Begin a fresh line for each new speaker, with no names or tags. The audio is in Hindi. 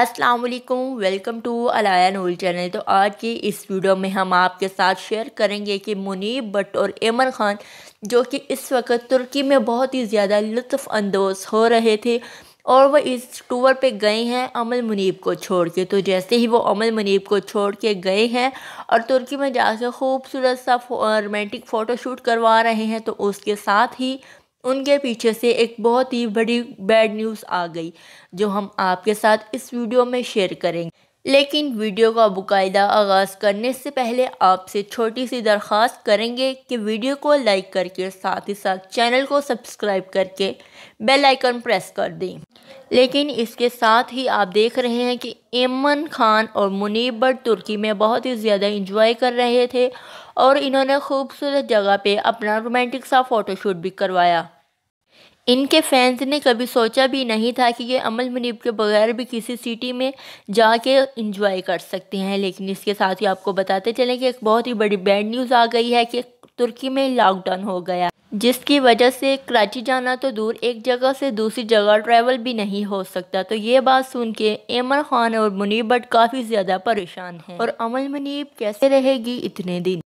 अस्सलाम वालेकुम वेलकम टू अलाया नूल चैनल तो आज की इस वीडियो में हम आपके साथ शेयर करेंगे कि मुनीब भट्ट और इमर खान जो कि इस वक्त तुर्की में बहुत ही ज़्यादा लुत्फ़ानंदोज़ हो रहे थे और वह इस टूर पे गए हैं अमल मुनीब को छोड़ के तो जैसे ही वो अमल मुनीब को छोड़ के गए हैं और तुर्की में जाकर खूबसूरत सा रोमांटिक फ़ोटोशूट करवा रहे हैं तो उसके साथ ही उनके पीछे से एक बहुत ही बड़ी बैड न्यूज़ आ गई जो हम आपके साथ इस वीडियो में शेयर करेंगे लेकिन वीडियो का बकायदा आगाज़ करने से पहले आपसे छोटी सी दरख्वास्त करेंगे कि वीडियो को लाइक करके साथ ही साथ चैनल को सब्सक्राइब करके बेल आइकन प्रेस कर दें लेकिन इसके साथ ही आप देख रहे हैं कि एमन खान और मुनीब बट तुर्की में बहुत ही ज़्यादा इंजॉय कर रहे थे और इन्होंने खूबसूरत जगह पे अपना रोमांटिक सा फ़ोटोशूट भी करवाया इनके फैंस ने कभी सोचा भी नहीं था कि ये अमल मुनीब के बगैर भी किसी सिटी में जाके इंजॉय कर सकते हैं लेकिन इसके साथ ही आपको बताते चलें कि एक बहुत ही बड़ी बैड न्यूज़ आ गई है कि तुर्की में लॉकडाउन हो गया जिसकी वजह से कराची जाना तो दूर एक जगह से दूसरी जगह ट्रैवल भी नहीं हो सकता तो ये बात सुन के एमर खान और मुनीब बट काफ़ी ज़्यादा परेशान हैं और अमल मुनीब कैसे रहेगी इतने दिन